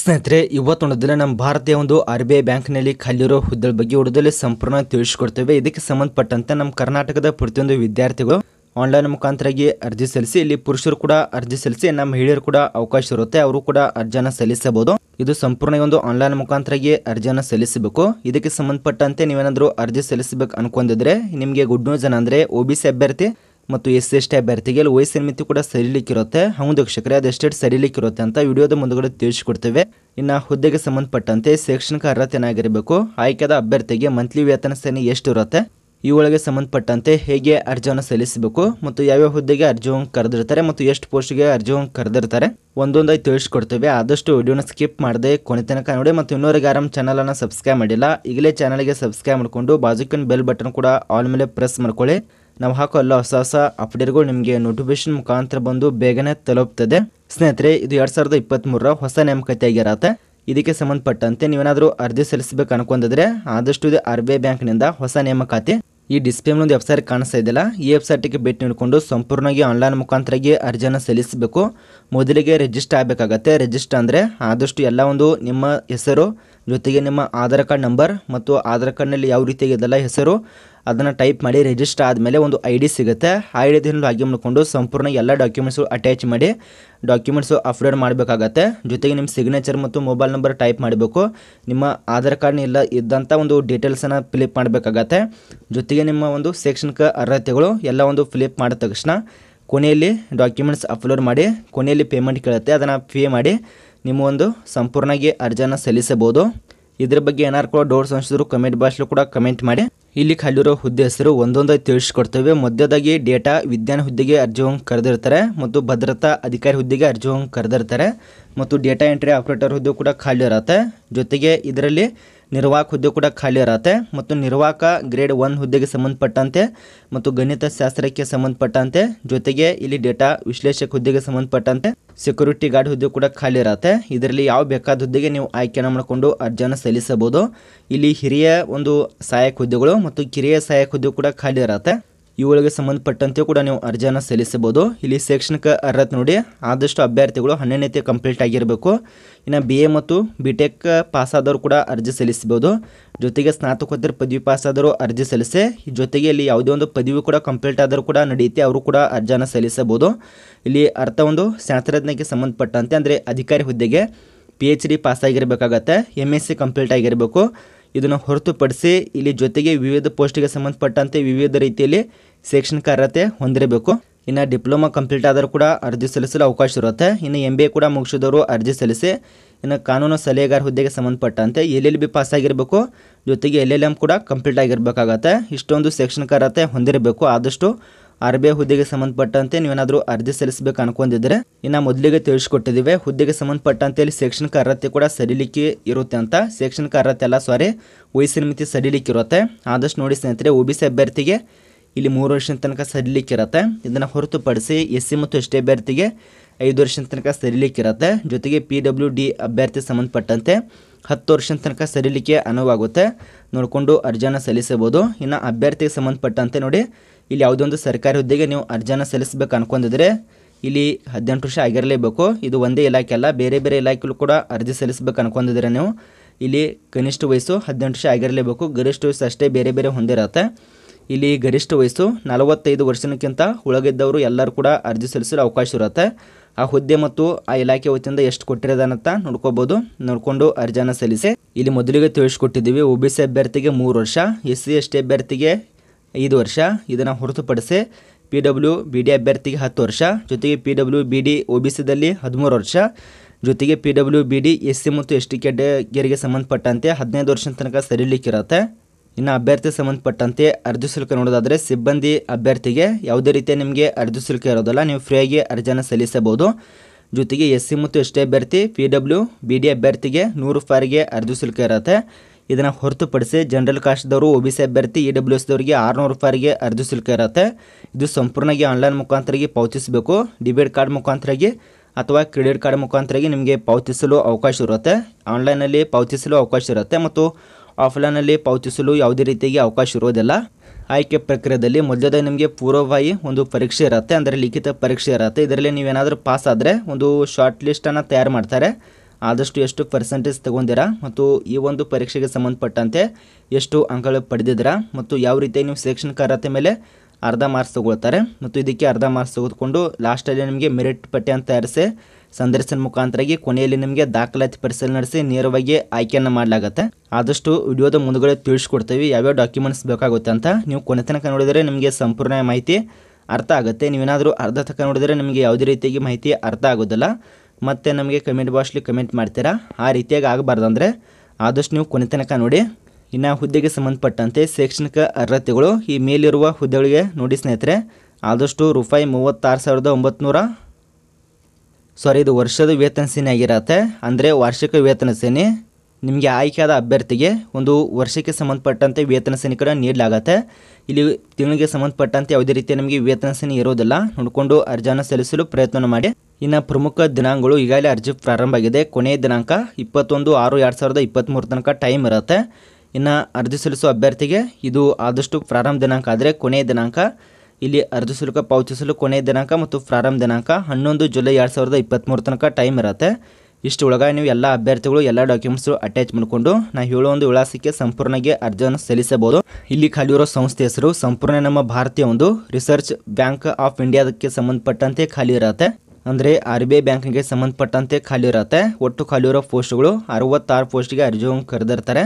ಸ್ನೇಹಿತರೆ ನೋಡಿದ್ರೆ ನಮ್ಮ ಭಾರತೀಯ ಒಂದು ಆರ್ ಬಿ ಐ ಬ್ಯಾಂಕ್ನಲ್ಲಿ ಖಾಲಿರೋ ಹುದ್ದೆಗಳ ಬಗ್ಗೆ ಉಡುದಲ್ಲಿ ಸಂಪೂರ್ಣ ತಿಳಿಸಿಕೊಡ್ತೇವೆ ಇದಕ್ಕೆ ಸಂಬಂಧಪಟ್ಟಂತೆ ನಮ್ಮ ಕರ್ನಾಟಕದ ಪ್ರತಿಯೊಂದು ವಿದ್ಯಾರ್ಥಿಗಳು ಆನ್ಲೈನ್ ಮುಖಾಂತರಾಗಿ ಅರ್ಜಿ ಸಲ್ಲಿಸಿ ಇಲ್ಲಿ ಪುರುಷರು ಕೂಡ ಅರ್ಜಿ ಸಲ್ಲಿಸಿ ನಮ್ಮ ಮಹಿಳೆಯರು ಕೂಡ ಅವಕಾಶ ಇರುತ್ತೆ ಅವರು ಕೂಡ ಅರ್ಜಿಯನ್ನು ಸಲ್ಲಿಸಬಹುದು ಇದು ಸಂಪೂರ್ಣ ಒಂದು ಆನ್ಲೈನ್ ಮುಖಾಂತರಾಗಿ ಅರ್ಜಿಯನ್ನು ಸಲ್ಲಿಸಬೇಕು ಇದಕ್ಕೆ ಸಂಬಂಧಪಟ್ಟಂತೆ ನೀವೇನಾದರೂ ಅರ್ಜಿ ಸಲ್ಲಿಸಬೇಕು ಅನ್ಕೊಂಡಿದ್ರೆ ನಿಮಗೆ ಗುಡ್ ನ್ಯೂಸ್ ಏನಂದರೆ ಒ ಸಿ ಅಭ್ಯರ್ಥಿ ಮತ್ತು ಎಸ್ ಎಸ್ ಟಿ ಅಭ್ಯರ್ಥಿಗೆ ವಯಸ್ಸಿನ ಮಿತಿ ಕೂಡ ಸರಿಲಿಕ್ಕಿರುತ್ತೆ ಹೌದು ವೀಕ್ಷಕರೇ ಅದೆಷ್ಟೆಷ್ಟು ಸರಿಲಿಕ್ಕಿರುತ್ತೆ ಅಂತ ವಿಡಿಯೋದ ಮುಂದುಗಡೆ ತಿಳಿಸಿಕೊಡ್ತೇವೆ ಇನ್ನು ಹುದ್ದೆಗೆ ಸಂಬಂಧಪಟ್ಟಂತೆ ಶೈಕ್ಷಣಿಕ ಅರ್ಹತೆ ಏನಾಗಿರಬೇಕು ಆಯ್ಕೆದ ಅಭ್ಯರ್ಥಿಗೆ ಮಂತ್ಲಿ ವೇತನ ಸೇನೆ ಇರುತ್ತೆ ಈ ಒಳಗೆ ಸಂಬಂಧಪಟ್ಟಂತೆ ಹೇಗೆ ಅರ್ಜಿಯನ್ನು ಸಲ್ಲಿಸಬೇಕು ಮತ್ತು ಯಾವ್ಯಾವ ಹುದ್ದೆಗೆ ಅರ್ಜಿಯನ್ನು ಕರೆದಿರ್ತಾರೆ ಮತ್ತು ಎಷ್ಟು ಪೋಸ್ಟ್ಗೆ ಅರ್ಜಿಯನ್ನು ಕರೆದಿರ್ತಾರೆ ಒಂದೊಂದಾಗಿ ತಿಳಿಸ್ಕೊಡ್ತೇವೆ ಆದಷ್ಟು ವಿಡಿಯೋನ ಸ್ಕಿಪ್ ಮಾಡದೆ ಕೊನೆ ತನಕ ನೋಡಿ ಮತ್ತು ಇನ್ನೂರಿಗೆ ಆರಾಮ್ ಚಾನಲನ್ನು ಸಬ್ಸ್ಕ್ರೈಬ್ ಮಾಡಿಲ್ಲ ಈಗಲೇ ಚಾನಲ್ಗೆ ಸಬ್ಸ್ಕ್ರೈಬ್ ಮಾಡಿಕೊಂಡು ಬಾಜುಕಿನ ಬೆಲ್ ಬಟನ್ ಕೂಡ ಆಲ್ ಮೇಲೆ ಪ್ರೆಸ್ ಮಾಡ್ಕೊಳ್ಳಿ ನಾವು ಹಾಕೋ ಎಲ್ಲ ಹೊಸ ಹೊಸ ಅಪ್ಡೇಟ್ಗಳು ನಿಮಗೆ ನೋಟಿಫಿಕೇಶನ್ ಮುಖಾಂತರ ಬಂದು ಬೇಗನೆ ತಲುಪ್ತದೆ ಸ್ನೇಹಿತರೆ ಇದು ಎರಡು ಸಾವಿರದ ಇಪ್ಪತ್ತ್ಮೂರರ ಹೊಸ ಆಗಿರತ್ತೆ ಇದಕ್ಕೆ ಸಂಬಂಧಪಟ್ಟಂತೆ ನೀವೇನಾದರೂ ಅರ್ಜಿ ಸಲ್ಲಿಸಬೇಕು ಅನ್ಕೊಂಡಿದ್ರೆ ಆದಷ್ಟು ಇದು ಆರ್ ಬಿ ಐ ಬ್ಯಾಂಕ್ನಿಂದ ಹೊಸ ನೇಮಕಾತಿ ಈ ಡಿಸ್ಪ್ಲೇ ಒಂದು ವೆಬ್ಸೈಟ್ ಕಾಣಿಸ್ತಾ ಇದೆಯಲ್ಲ ಈ ವೆಬ್ಸೈಟಿಗೆ ಭೇಟಿ ನೀಡಿಕೊಂಡು ಸಂಪೂರ್ಣವಾಗಿ ಆನ್ಲೈನ್ ಮುಖಾಂತರಾಗಿ ಅರ್ಜಿಯನ್ನು ಸಲ್ಲಿಸಬೇಕು ಮೊದಲಿಗೆ ರಿಜಿಸ್ಟರ್ ಆಗಬೇಕಾಗತ್ತೆ ರಿಜಿಸ್ಟರ್ ಅಂದರೆ ಆದಷ್ಟು ಎಲ್ಲ ಒಂದು ನಿಮ್ಮ ಹೆಸರು ಜೊತೆಗೆ ನಿಮ್ಮ ಆಧಾರ್ ಕಾರ್ಡ್ ನಂಬರ್ ಮತ್ತು ಆಧಾರ್ ಕಾರ್ಡ್ನಲ್ಲಿ ಯಾವ ಇದೆಲ್ಲ ಹೆಸರು ಅದನ್ನು ಟೈಪ್ ಮಾಡಿ ರಿಜಿಸ್ಟರ್ ಆದಮೇಲೆ ಒಂದು ಐ ಡಿ ಸಿಗುತ್ತೆ ಆ ಐ ಡಿಯನ್ನು ಲಾಗಿನ್ ಮಾಡಿಕೊಂಡು ಸಂಪೂರ್ಣ ಎಲ್ಲ ಡಾಕ್ಯುಮೆಂಟ್ಸು ಅಟ್ಯಾಚ್ ಮಾಡಿ ಡಾಕ್ಯುಮೆಂಟ್ಸು ಅಪ್ಲೋಡ್ ಮಾಡಬೇಕಾಗತ್ತೆ ಜೊತೆಗೆ ನಿಮ್ಮ ಸಿಗ್ನೇಚರ್ ಮತ್ತು ಮೊಬೈಲ್ ನಂಬರ್ ಟೈಪ್ ಮಾಡಬೇಕು ನಿಮ್ಮ ಆಧಾರ್ ಕಾರ್ಡ್ನ ಇಲ್ಲ ಇದ್ದಂಥ ಒಂದು ಡೀಟೇಲ್ಸನ್ನು ಫಿಲಿಪ್ ಮಾಡಬೇಕಾಗತ್ತೆ ಜೊತೆಗೆ ನಿಮ್ಮ ಒಂದು ಶೈಕ್ಷಣಿಕ ಅರ್ಹತೆಗಳು ಎಲ್ಲ ಒಂದು ಫಿಲಿಪ್ ಮಾಡಿದ ತಕ್ಷಣ ಕೊನೆಯಲ್ಲಿ ಡಾಕ್ಯುಮೆಂಟ್ಸ್ ಅಪ್ಲೋಡ್ ಮಾಡಿ ಕೊನೆಯಲ್ಲಿ ಪೇಮೆಂಟ್ ಕೇಳುತ್ತೆ ಅದನ್ನು ಪೇ ಮಾಡಿ ನಿಮ್ಮ ಒಂದು ಸಂಪೂರ್ಣವಾಗಿ ಅರ್ಜಿಯನ್ನು ಸಲ್ಲಿಸಬಹುದು ಇದ್ರ ಬಗ್ಗೆ ಏನಾರು ಕೂಡ ಡೌಟ್ಸ್ ಅನಿಸಿದ್ರು ಕಮೆಂಟ್ ಬಾಕ್ಸ್ ಕೂಡ ಕಮೆಂಟ್ ಮಾಡಿ ಇಲ್ಲಿ ಖಾಲಿರೋ ಹುದ್ದೆ ಹೆಸರು ಒಂದೊಂದಾಗಿ ತಿಳಿಸ್ಕೊಡ್ತೇವೆ ಮಧ್ಯದಾಗಿ ಡೇಟಾ ವಿಜ್ಞಾನ ಹುದ್ದೆಗೆ ಅರ್ಜಿ ಕರೆದಿರ್ತಾರೆ ಮತ್ತು ಭದ್ರತಾ ಅಧಿಕಾರಿ ಹುದ್ದೆಗೆ ಅರ್ಜಿ ಹೋಗಿ ಕರೆದಿರ್ತಾರೆ ಮತ್ತು ಡೇಟಾ ಎಂಟ್ರಿ ಆಪರೇಟರ್ ಹುದ್ದೆ ಕೂಡ ಖಾಲಿ ಇರುತ್ತೆ ಜೊತೆಗೆ ಇದರಲ್ಲಿ ನಿರ್ವಾಹಕ ಹುದ್ದೆ ಕೂಡ ಖಾಲಿ ಇರತ್ತೆ ಮತ್ತು ನಿರ್ವಾಹಕ ಗ್ರೇಡ್ ಒನ್ ಹುದ್ದೆಗೆ ಸಂಬಂಧಪಟ್ಟಂತೆ ಮತ್ತು ಗಣಿತ ಶಾಸ್ತ್ರಕ್ಕೆ ಸಂಬಂಧಪಟ್ಟಂತೆ ಜೊತೆಗೆ ಇಲ್ಲಿ ಡೇಟಾ ವಿಶ್ಲೇಷಕ ಹುದ್ದೆಗೆ ಸಂಬಂಧಪಟ್ಟಂತೆ ಸೆಕ್ಯೂರಿಟಿ ಗಾರ್ಡ್ ಹುದ್ದೆ ಕೂಡ ಖಾಲಿ ಇರತ್ತೆ ಇದರಲ್ಲಿ ಯಾವ ಬೇಕಾದ ಹುದ್ದೆಗೆ ನೀವು ಆಯ್ಕೆನ ಮಾಡಿಕೊಂಡು ಅರ್ಜಿಯನ್ನು ಸಲ್ಲಿಸಬಹುದು ಇಲ್ಲಿ ಹಿರಿಯ ಒಂದು ಸಹಾಯಕ ಹುದ್ದೆಗಳು ಮತ್ತು ಕಿರಿಯ ಸಹಾಯಕ ಹುದ್ದೆ ಕೂಡ ಖಾಲಿ ಇರತ್ತೆ ಇವುಗಳಿಗೆ ಸಂಬಂಧಪಟ್ಟಂತೆ ಕೂಡ ನೀವು ಅರ್ಜಿಯನ್ನು ಸಲ್ಲಿಸಬಹುದು ಇಲ್ಲಿ ಶೈಕ್ಷಣಿಕ ಅರ್ಹತೆ ನೋಡಿ ಆದಷ್ಟು ಅಭ್ಯರ್ಥಿಗಳು ಹನ್ನೆರಡನೇ ಕಂಪ್ಲೀಟ್ ಆಗಿರಬೇಕು ಇನ್ನು ಬಿ ಎ ಮತ್ತು ಬಿ ಟೆಕ್ ಆದವರು ಕೂಡ ಅರ್ಜಿ ಸಲ್ಲಿಸಬಹುದು ಜೊತೆಗೆ ಸ್ನಾತಕೋತ್ತರ ಪದವಿ ಆದರೂ ಅರ್ಜಿ ಸಲ್ಲಿಸಿ ಜೊತೆಗೆ ಇಲ್ಲಿ ಯಾವುದೇ ಒಂದು ಪದವಿ ಕೂಡ ಕಂಪ್ಲೀಟ್ ಆದರೂ ಕೂಡ ನಡೆಯುತ್ತೆ ಅವರು ಕೂಡ ಅರ್ಜಿಯನ್ನು ಸಲ್ಲಿಸಬಹುದು ಇಲ್ಲಿ ಅರ್ಥ ಒಂದು ಶಾಸ್ತ್ರಜ್ಞಕ್ಕೆ ಸಂಬಂಧಪಟ್ಟಂತೆ ಅಂದರೆ ಅಧಿಕಾರಿ ಹುದ್ದೆಗೆ ಪಿ ಎಚ್ ಡಿ ಪಾಸಾಗಿರಬೇಕಾಗತ್ತೆ ಎಮ್ ಎಸ್ ಸಿ ಕಂಪ್ಲೀಟ್ ಆಗಿರಬೇಕು ಇದನ್ನು ಹೊರತುಪಡಿಸಿ ಇಲ್ಲಿ ಜೊತೆಗೆ ವಿವಿಧ ಪೋಸ್ಟಿಗೆ ಸಂಬಂಧಪಟ್ಟಂತೆ ವಿವಿಧ ರೀತಿಯಲ್ಲಿ ಶೈಕ್ಷಣಿಕ ಅರ್ಹತೆ ಹೊಂದಿರಬೇಕು ಇನ್ನು ಡಿಪ್ಲೊಮಾ ಕಂಪ್ಲೀಟ್ ಆದರೂ ಕೂಡ ಅರ್ಜಿ ಸಲ್ಲಿಸಲು ಅವಕಾಶ ಇರುತ್ತೆ ಇನ್ನು ಎಂ ಬಿ ಎ ಕೂಡ ಮುಗಿಸಿದವರು ಅರ್ಜಿ ಸಲ್ಲಿಸಿ ಇನ್ನು ಕಾನೂನು ಸಲಹೆಗಾರ ಹುದ್ದೆಗೆ ಸಂಬಂಧಪಟ್ಟಂತೆ ಎಲ್ ಎಲ್ ಬಿ ಪಾಸ್ ಆಗಿರಬೇಕು ಜೊತೆಗೆ ಎಲ್ ಎಲ್ ಎಮ್ ಕೂಡ ಕಂಪ್ಲೀಟ್ ಆಗಿರಬೇಕಾಗತ್ತೆ ಇಷ್ಟೊಂದು ಶೈಕ್ಷಣಿಕ ಅರ್ಹತೆ ಹೊಂದಿರಬೇಕು ಆದಷ್ಟು ಆರ್ ಬಿ ಐ ಹುದ್ದೆಗೆ ಸಂಬಂಧಪಟ್ಟಂತೆ ನೀವೇನಾದರೂ ಅರ್ಜಿ ಸಲ್ಲಿಸಬೇಕು ಅನ್ಕೊಂಡಿದ್ರೆ ಇನ್ನು ಮೊದಲಿಗೆ ತಿಳಿಸ್ಕೊಟ್ಟಿದ್ದೀವಿ ಹುದ್ದೆಗೆ ಸಂಬಂಧಪಟ್ಟಂತೆ ಇಲ್ಲಿ ಶೈಕ್ಷಣಿಕ ಅರ್ಹತೆ ಕೂಡ ಸರಿಲಿಕ್ಕೆ ಇರುತ್ತೆ ಅಂತ ಶೈಕ್ಷಣಿಕ ಅರ್ಹತೆ ಎಲ್ಲ ಸಾರಿ ವಯಸ್ಸಿನ ಮಿತಿ ಸಡಿಲಿಕ್ಕೆ ಇರುತ್ತೆ ಆದಷ್ಟು ನೋಡಿ ಸ್ನೇಹಿತರೆ ಒ ಬಿ ಸಿ ಅಭ್ಯರ್ಥಿಗೆ ಇಲ್ಲಿ ಮೂರು ವರ್ಷದ ತನಕ ಸಡಿಲಿಕ್ಕೆ ಇರುತ್ತೆ ಇದನ್ನು ಹೊರತುಪಡಿಸಿ ಎಸ್ ಸಿ ಮತ್ತು ಎಸ್ ಟಿ ಅಭ್ಯರ್ಥಿಗೆ ಐದು ವರ್ಷದ ತನಕ ಸರಿಲಿಕ್ಕೆ ಇರುತ್ತೆ ಜೊತೆಗೆ ಪಿ ಡಬ್ಲ್ಯೂ ಡಿ ಅಭ್ಯರ್ಥಿ ಸಂಬಂಧಪಟ್ಟಂತೆ ಹತ್ತು ವರ್ಷದ ತನಕ ಸರಿಲಿಕ್ಕೆ ಅನುವಾಗುತ್ತೆ ನೋಡಿಕೊಂಡು ಅರ್ಜಿಯನ್ನು ಸಲ್ಲಿಸಬಹುದು ಇನ್ನು ಅಭ್ಯರ್ಥಿಗೆ ಸಂಬಂಧಪಟ್ಟಂತೆ ನೋಡಿ ಇಲ್ಲಿ ಯಾವುದೊಂದು ಒಂದು ಸರ್ಕಾರಿ ಹುದ್ದೆಗೆ ನೀವು ಅರ್ಜಿಯನ್ನು ಸಲ್ಲಿಸಬೇಕು ಅನ್ಕೊಂಡಿದ್ರೆ ಇಲ್ಲಿ ಹದಿನೆಂಟು ವರ್ಷ ಆಗಿರಲೇಬೇಕು ಇದು ಒಂದೇ ಇಲಾಖೆ ಅಲ್ಲ ಬೇರೆ ಬೇರೆ ಇಲಾಖೆಲೂ ಕೂಡ ಅರ್ಜಿ ಸಲ್ಲಿಸಬೇಕು ಅನ್ಕೊಂಡಿದ್ರೆ ನೀವು ಇಲ್ಲಿ ಕನಿಷ್ಠ ವಯಸ್ಸು ಹದಿನೆಂಟು ವರ್ಷ ಆಗಿರಲೇಬೇಕು ಗರಿಷ್ಠ ವಯಸ್ಸು ಅಷ್ಟೇ ಬೇರೆ ಬೇರೆ ಹೊಂದಿರತ್ತೆ ಇಲ್ಲಿ ಗರಿಷ್ಠ ವಯಸ್ಸು ನಲವತ್ತೈದು ವರ್ಷಕ್ಕಿಂತ ಒಳಗಿದ್ದವರು ಎಲ್ಲರೂ ಕೂಡ ಅರ್ಜಿ ಸಲ್ಲಿಸಲು ಅವಕಾಶ ಇರುತ್ತೆ ಆ ಹುದ್ದೆ ಮತ್ತು ಆ ಇಲಾಖೆ ವತಿಯಿಂದ ಎಷ್ಟು ಅಂತ ನೋಡ್ಕೋಬೋದು ನೋಡಿಕೊಂಡು ಅರ್ಜಿಯನ್ನು ಸಲ್ಲಿಸಿ ಇಲ್ಲಿ ಮೊದಲಿಗೆ ತಿಳಿಸ್ಕೊಟ್ಟಿದ್ದೀವಿ ಒ ಬಿ ಸಿ ಅಭ್ಯರ್ಥಿಗೆ ಮೂರು ವರ್ಷ ಎಸ್ ಸಿ ಎಸ್ ಟಿ ಅಭ್ಯರ್ಥಿಗೆ ಐದು ವರ್ಷ ಇದನ್ನು ಹೊರತುಪಡಿಸಿ ಪಿ ಡಬ್ಲ್ಯೂ ಬಿ ಡಿ ಅಭ್ಯರ್ಥಿಗೆ ಹತ್ತು ವರ್ಷ ಜೊತೆಗೆ P W B D O B ಸಿದಲ್ಲಿ ಹದಿಮೂರು ವರ್ಷ ಜೊತೆಗೆ P W B D S C ಮತ್ತು ಎಸ್ ಟಿ ಕ್ಯಾಟಗರಿಗೆ ಸಂಬಂಧಪಟ್ಟಂತೆ ಹದಿನೈದು ವರ್ಷದ ತನಕ ಸರಿಲಿಕ್ಕಿರುತ್ತೆ ಇನ್ನು ಅಭ್ಯರ್ಥಿ ಸಂಬಂಧಪಟ್ಟಂತೆ ಅರ್ಜಿ ಶುಲ್ಕ ನೋಡೋದಾದರೆ ಸಿಬ್ಬಂದಿ ಅಭ್ಯರ್ಥಿಗೆ ಯಾವುದೇ ರೀತಿಯ ನಿಮಗೆ ಅರ್ಜಿ ಶುಲ್ಕ ಇರೋದಲ್ಲ ನೀವು ಫ್ರೀಯಾಗಿ ಅರ್ಜಿಯನ್ನು ಸಲ್ಲಿಸಬಹುದು ಜೊತೆಗೆ ಎಸ್ ಸಿ ಮತ್ತು ಎಸ್ ಟಿ ಅಭ್ಯರ್ಥಿ ಪಿ ಡಬ್ಲ್ಯೂ ಬಿ ಡಿ ಅಭ್ಯರ್ಥಿಗೆ ನೂರು ರೂಪಾಯಿಗೆ ಅರ್ಜಿ ಶುಲ್ಕ ಇರುತ್ತೆ ಇದನ್ನು ಹೊರತುಪಡಿಸಿ ಜನರಲ್ ಕಾಸ್ಟ್ದವರು ಒ ಬಿ ಸಿ ಅಭ್ಯರ್ಥಿ ಇ ಡಬ್ಲ್ಯೂ ಎಸ್ದವರಿಗೆ ಆರುನೂರು ರೂಪಾಯಿಗೆ ಅರ್ಜಿ ಶುಲ್ಕ ಇರುತ್ತೆ ಇದು ಸಂಪೂರ್ಣವಾಗಿ ಆನ್ಲೈನ್ ಮುಖಾಂತರವಾಗಿ ಪಾವತಿಸಬೇಕು ಡೆಬಿಟ್ ಕಾರ್ಡ್ ಮುಖಾಂತರವಾಗಿ ಅಥವಾ ಕ್ರೆಡಿಟ್ ಕಾರ್ಡ್ ಮುಖಾಂತರಾಗಿ ನಿಮಗೆ ಪಾವತಿಸಲು ಅವಕಾಶ ಇರುತ್ತೆ ಆನ್ಲೈನಲ್ಲಿ ಪಾವತಿಸಲು ಅವಕಾಶ ಇರುತ್ತೆ ಮತ್ತು ಆಫ್ಲೈನಲ್ಲಿ ಪಾವತಿಸಲು ಯಾವುದೇ ರೀತಿಯಾಗಿ ಅವಕಾಶ ಇರೋದಿಲ್ಲ ಆಯ್ಕೆ ಪ್ರಕ್ರಿಯೆಯಲ್ಲಿ ಮೊದಲದಾಗಿ ನಿಮಗೆ ಪೂರ್ವವಾಗಿ ಒಂದು ಪರೀಕ್ಷೆ ಇರುತ್ತೆ ಅಂದರೆ ಲಿಖಿತ ಪರೀಕ್ಷೆ ಇರುತ್ತೆ ಇದರಲ್ಲಿ ನೀವೇನಾದರೂ ಪಾಸ್ ಆದರೆ ಒಂದು ಶಾರ್ಟ್ ಲಿಸ್ಟನ್ನು ತಯಾರು ಮಾಡ್ತಾರೆ ಆದಷ್ಟು ಎಷ್ಟು ಪರ್ಸೆಂಟೇಜ್ ತಗೊಂಡಿರಾ ಮತ್ತು ಈ ಒಂದು ಪರೀಕ್ಷೆಗೆ ಸಂಬಂಧಪಟ್ಟಂತೆ ಎಷ್ಟು ಅಂಕಗಳು ಪಡೆದಿದ್ದೀರಾ ಮತ್ತು ಯಾವ ರೀತಿಯಾಗಿ ನೀವು ಸೆಲೆಕ್ಷನ್ ಅರ್ಹತೆ ಮೇಲೆ ಅರ್ಧ ಮಾರ್ಕ್ಸ್ ತೊಗೊಳ್ತಾರೆ ಮತ್ತು ಇದಕ್ಕೆ ಅರ್ಧ ಮಾರ್ಕ್ಸ್ ತೆಗೆದುಕೊಂಡು ಲಾಸ್ಟಲ್ಲಿ ನಿಮಗೆ ಮೆರಿಟ್ ಪಟ್ಟಿ ತಯಾರಿಸಿ ಸಂದರ್ಶನ ಮುಖಾಂತರಾಗಿ ಕೊನೆಯಲ್ಲಿ ನಿಮಗೆ ದಾಖಲಾತಿ ಪರಿಶೀಲನೆ ನಡೆಸಿ ನೇರವಾಗಿ ಆಯ್ಕೆಯನ್ನು ಮಾಡಲಾಗುತ್ತೆ ಆದಷ್ಟು ವಿಡಿಯೋದ ಮುಂದುಗಡೆ ತಿಳಿಸ್ಕೊಡ್ತೀವಿ ಯಾವ್ಯಾವ ಡಾಕ್ಯುಮೆಂಟ್ಸ್ ಬೇಕಾಗುತ್ತೆ ಅಂತ ನೀವು ಕೊನೆ ತನಕ ನೋಡಿದರೆ ನಿಮಗೆ ಸಂಪೂರ್ಣ ಮಾಹಿತಿ ಅರ್ಥ ಆಗುತ್ತೆ ನೀವೇನಾದರೂ ಅರ್ಧ ತನಕ ನೋಡಿದರೆ ನಿಮಗೆ ಯಾವುದೇ ರೀತಿಯಾಗಿ ಮಾಹಿತಿ ಅರ್ಥ ಆಗೋದಿಲ್ಲ ಮತ್ತು ನಮಗೆ ಕಮೆಂಟ್ ಬಾಕ್ಸ್ಲಿ ಕಮೆಂಟ್ ಮಾಡ್ತೀರಾ ಆ ರೀತಿಯಾಗಿ ಆಗಬಾರ್ದು ಅಂದರೆ ಆದಷ್ಟು ನೀವು ಕೊನೆ ತನಕ ನೋಡಿ ಇನ್ನು ಹುದ್ದೆಗೆ ಸಂಬಂಧಪಟ್ಟಂತೆ ಶೈಕ್ಷಣಿಕ ಅರ್ಹತೆಗಳು ಈ ಮೇಲಿರುವ ಹುದ್ದೆಗಳಿಗೆ ನೋಡಿ ಸ್ನೇಹಿತರೆ ಆದಷ್ಟು ರೂಪಾಯಿ ಮೂವತ್ತಾರು ಸಾವಿರದ ಒಂಬತ್ತು ಸಾರಿ ಇದು ವರ್ಷದ ವೇತನ ಸೇನೆ ಆಗಿರತ್ತೆ ಅಂದರೆ ವಾರ್ಷಿಕ ವೇತನ ಸೇನೆ ನಿಮಗೆ ಆಯ್ಕೆಯಾದ ಅಭ್ಯರ್ಥಿಗೆ ಒಂದು ವರ್ಷಕ್ಕೆ ಸಂಬಂಧಪಟ್ಟಂತೆ ವೇತನ ಸೇನೆ ಕೂಡ ನೀಡಲಾಗತ್ತೆ ಇಲ್ಲಿ ತಿಂಗಳಿಗೆ ಸಂಬಂಧಪಟ್ಟಂತೆ ಯಾವುದೇ ರೀತಿಯ ನಮಗೆ ವೇತನ ಸೇನೆ ಇರೋದಿಲ್ಲ ನೋಡಿಕೊಂಡು ಅರ್ಜಿಯನ್ನು ಸಲ್ಲಿಸಲು ಪ್ರಯತ್ನ ಮಾಡಿ ಇನ್ನು ಪ್ರಮುಖ ದಿನಾಂಕಗಳು ಈಗಾಗಲೇ ಅರ್ಜಿ ಪ್ರಾರಂಭ ಆಗಿದೆ ಕೊನೆಯ ದಿನಾಂಕ ಇಪ್ಪತ್ತೊಂದು ಆರು ಎರಡು ಸಾವಿರದ ಇಪ್ಪತ್ತ್ಮೂರು ತನಕ ಟೈಮ್ ಇರುತ್ತೆ ಇನ್ನು ಅರ್ಜಿ ಸಲ್ಲಿಸುವ ಅಭ್ಯರ್ಥಿಗೆ ಇದು ಆದಷ್ಟು ಪ್ರಾರಂಭ ದಿನಾಂಕ ಆದರೆ ಕೊನೆಯ ದಿನಾಂಕ ಇಲ್ಲಿ ಅರ್ಜಿ ಶುಲ್ಕ ಪಾವತಿಸಲು ಕೊನೆಯ ದಿನಾಂಕ ಮತ್ತು ಪ್ರಾರಂಭ ದಿನಾಂಕ ಹನ್ನೊಂದು ಜುಲೈ ಎರಡು ಸಾವಿರದ ಇಪ್ಪತ್ತ್ಮೂರು ತನಕ ಟೈಮ್ ಇರುತ್ತೆ ಇಷ್ಟು ಒಳಗ ನೀವು ಎಲ್ಲ ಅಭ್ಯರ್ಥಿಗಳು ಎಲ್ಲ ಡಾಕ್ಯುಮೆಂಟ್ಸ್ ಅಟ್ಯಾಚ್ ಮಾಡಿಕೊಂಡು ನಾ ಹೇಳೋ ಒಂದು ವಿಳಾಸಕ್ಕೆ ಸಂಪೂರ್ಣವಾಗಿ ಅರ್ಜಿಯನ್ನು ಸಲ್ಲಿಸಬಹುದು ಇಲ್ಲಿ ಖಾಲಿ ಇರೋ ಸಂಸ್ಥೆ ಹೆಸರು ಸಂಪೂರ್ಣ ನಮ್ಮ ಭಾರತೀಯ ಒಂದು ರಿಸರ್ಚ್ ಬ್ಯಾಂಕ್ ಆಫ್ ಇಂಡಿಯಾದಕ್ಕೆ ಸಂಬಂಧಪಟ್ಟಂತೆ ಖಾಲಿ ಇರುತ್ತೆ ಅಂದರೆ ಆರ್ ಬಿ ಐ ಬ್ಯಾಂಕಿಗೆ ಸಂಬಂಧಪಟ್ಟಂತೆ ಖಾಲಿ ಇರುತ್ತೆ ಒಟ್ಟು ಖಾಲಿ ಇರೋ ಪೋಸ್ಟ್ಗಳು ಅರವತ್ತಾರು ಪೋಸ್ಟ್ಗೆ ಅರ್ಜಿ ಕರೆದಿರ್ತಾರೆ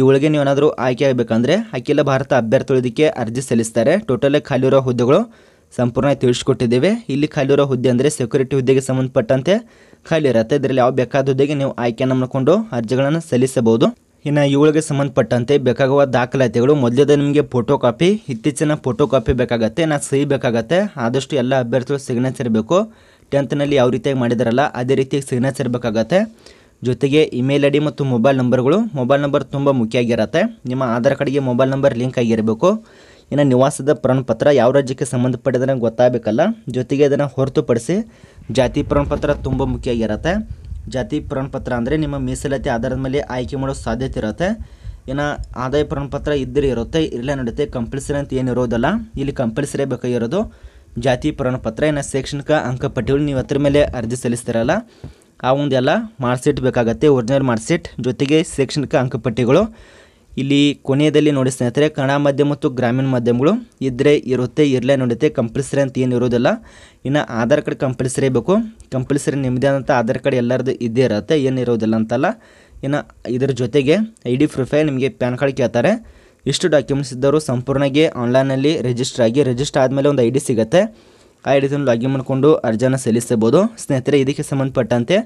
ಇವಳಿಗೆ ನೀವು ಏನಾದರೂ ಆಯ್ಕೆ ಆಗಬೇಕಂದ್ರೆ ಅಖಿಲ ಭಾರತ ಅಭ್ಯರ್ಥಿಗಳಿಗೆ ಅರ್ಜಿ ಸಲ್ಲಿಸ್ತಾರೆ ಟೋಟಲ್ ಖಾಲಿ ಇರೋ ಹುದ್ದೆಗಳು ಸಂಪೂರ್ಣ ತಿಳಿಸ್ಕೊಟ್ಟಿದ್ದೇವೆ ಇಲ್ಲಿ ಖಾಲಿ ಇರೋ ಹುದ್ದೆ ಅಂದರೆ ಸೆಕ್ಯೂರಿಟಿ ಹುದ್ದೆಗೆ ಸಂಬಂಧಪಟ್ಟಂತೆ ಖಾಲಿ ಇರುತ್ತೆ ಇದರಲ್ಲಿ ಯಾವ ಬೇಕಾದ ಹುದ್ದೆಗೆ ನೀವು ಆಯ್ಕೆಯನ್ನು ಮಾಡಿಕೊಂಡು ಅರ್ಜಿಗಳನ್ನು ಸಲ್ಲಿಸಬಹುದು ಇನ್ನು ಇವುಗಳಿಗೆ ಸಂಬಂಧಪಟ್ಟಂತೆ ಬೇಕಾಗುವ ದಾಖಲಾತಿಗಳು ಮೊದಲದ ನಿಮಗೆ ಫೋಟೋ ಕಾಪಿ ಇತ್ತೀಚಿನ ಫೋಟೋ ಕಾಪಿ ಬೇಕಾಗುತ್ತೆ ನಾ ಸಹಿ ಬೇಕಾಗತ್ತೆ ಆದಷ್ಟು ಎಲ್ಲ ಅಭ್ಯರ್ಥಿಗಳು ಸಿಗ್ನೇಚರ್ ಬೇಕು ಟೆಂತ್ನಲ್ಲಿ ಯಾವ ರೀತಿಯಾಗಿ ಮಾಡಿದಾರಲ್ಲ ಅದೇ ರೀತಿಯಾಗಿ ಸಿಗ್ನೇಚರ್ ಇರಬೇಕಾಗತ್ತೆ ಜೊತೆಗೆ ಇಮೇಲ್ ಐ ಡಿ ಮತ್ತು ಮೊಬೈಲ್ ನಂಬರ್ಗಳು ಮೊಬೈಲ್ ನಂಬರ್ ತುಂಬ ಮುಖ್ಯ ಆಗಿರುತ್ತೆ ನಿಮ್ಮ ಆಧಾರ್ ಕಾರ್ಡ್ಗೆ ಮೊಬೈಲ್ ನಂಬರ್ ಲಿಂಕ್ ಆಗಿರಬೇಕು ಇನ್ನು ನಿವಾಸದ ಪ್ರಮಾಣಪತ್ರ ಯಾವ ರಾಜ್ಯಕ್ಕೆ ಸಂಬಂಧಪಟ್ಟಿದ್ರೆ ಗೊತ್ತಾಗಬೇಕಲ್ಲ ಜೊತೆಗೆ ಅದನ್ನು ಹೊರತುಪಡಿಸಿ ಜಾತಿ ಪ್ರಮಾಣಪತ್ರ ತುಂಬ ಮುಖ್ಯ ಆಗಿರುತ್ತೆ ಜಾತಿ ಪ್ರಮಾಣಪತ್ರ ಅಂದರೆ ನಿಮ್ಮ ಮೀಸಲಾತಿ ಆಧಾರದ ಮೇಲೆ ಆಯ್ಕೆ ಮಾಡೋ ಸಾಧ್ಯತೆ ಇರುತ್ತೆ ಇನ್ನು ಆದಾಯ ಪ್ರಮಾಣಪತ್ರ ಇದ್ದರೆ ಇರುತ್ತೆ ಇರಲೇ ನಡುತ್ತೆ ಕಂಪಲ್ಸರಿ ಅಂತ ಏನಿರೋದಲ್ಲ ಇಲ್ಲಿ ಕಂಪಲ್ಸರಿ ಬೇಕಾಗಿರೋದು ಜಾತಿ ಪ್ರಮಾಣ ಪತ್ರ ಏನು ಶೈಕ್ಷಣಿಕ ಅಂಕಪಟ್ಟಿಗಳು ನೀವು ಅದ್ರ ಮೇಲೆ ಅರ್ಜಿ ಸಲ್ಲಿಸ್ತೀರಲ್ಲ ಆ ಒಂದೆಲ್ಲ ಮಾರ್ಕ್ಸೀಟ್ ಬೇಕಾಗತ್ತೆ ಒರಿಜಿನಲ್ ಮಾರ್ಕ್ಸೀಟ್ ಜೊತೆಗೆ ಶೈಕ್ಷಣಿಕ ಅಂಕಪಟ್ಟಿಗಳು ಇಲ್ಲಿ ಕೊನೆಯಲ್ಲಿ ನೋಡಿ ಸ್ನೇಹಿತರೆ ಕನ್ನಡ ಮಾಧ್ಯಮ ಮತ್ತು ಗ್ರಾಮೀಣ ಮಾಧ್ಯಮಗಳು ಇದ್ದರೆ ಇರುತ್ತೆ ಇರಲೇ ನೋಡುತ್ತೆ ಕಂಪಲ್ಸರಿ ಅಂತ ಏನು ಇರೋದಿಲ್ಲ ಇನ್ನು ಆಧಾರ್ ಕಾರ್ಡ್ ಕಂಪಲ್ಸರಿ ಬೇಕು ಕಂಪಲ್ಸರಿ ನಿಮ್ಮದೇ ಆದಂಥ ಆಧಾರ್ ಕಾರ್ಡ್ ಎಲ್ಲರದ್ದು ಇದ್ದೇ ಇರುತ್ತೆ ಏನು ಇರೋದಿಲ್ಲ ಅಂತಲ್ಲ ಇನ್ನು ಇದರ ಜೊತೆಗೆ ಐ ಡಿ ಪ್ರೊಫೈಲ್ ನಿಮಗೆ ಪ್ಯಾನ್ ಕಾರ್ಡ್ ಕೇಳ್ತಾರೆ ಇಷ್ಟು ಡಾಕ್ಯುಮೆಂಟ್ಸ್ ಇದ್ದವರು ಸಂಪೂರ್ಣಗೆ ಆನ್ಲೈನಲ್ಲಿ ರಿಜಿಸ್ಟರ್ ಆಗಿ ರಿಜಿಸ್ಟರ್ ಆದಮೇಲೆ ಒಂದು ಐ ಡಿ ಸಿಗುತ್ತೆ ಆ ಐ ಡಿಯನ್ನು ಲಾಗಿನ್ ಮಾಡಿಕೊಂಡು ಅರ್ಜಿಯನ್ನು ಸಲ್ಲಿಸಬಹುದು ಸ್ನೇಹಿತರೆ ಇದಕ್ಕೆ ಸಂಬಂಧಪಟ್ಟಂತೆ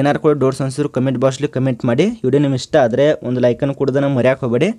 ಏನಾರು ಕೂಡ ಡೌಟ್ಸ್ ಅನಿಸಿದ್ರು ಕಮೆಂಟ್ ಬಾಕ್ಸ್ಲಿ ಕಮೆಂಟ್ ಮಾಡಿ ವಿಡಿಯೋ ನಿಮ್ಗೆ ಇಷ್ಟ ಆದರೆ ಒಂದು ಲೈಕನ್ನು ಕೊಡೋದನ್ನು ಮರೆಯೋಕೆ ಹೋಗಬೇಡಿ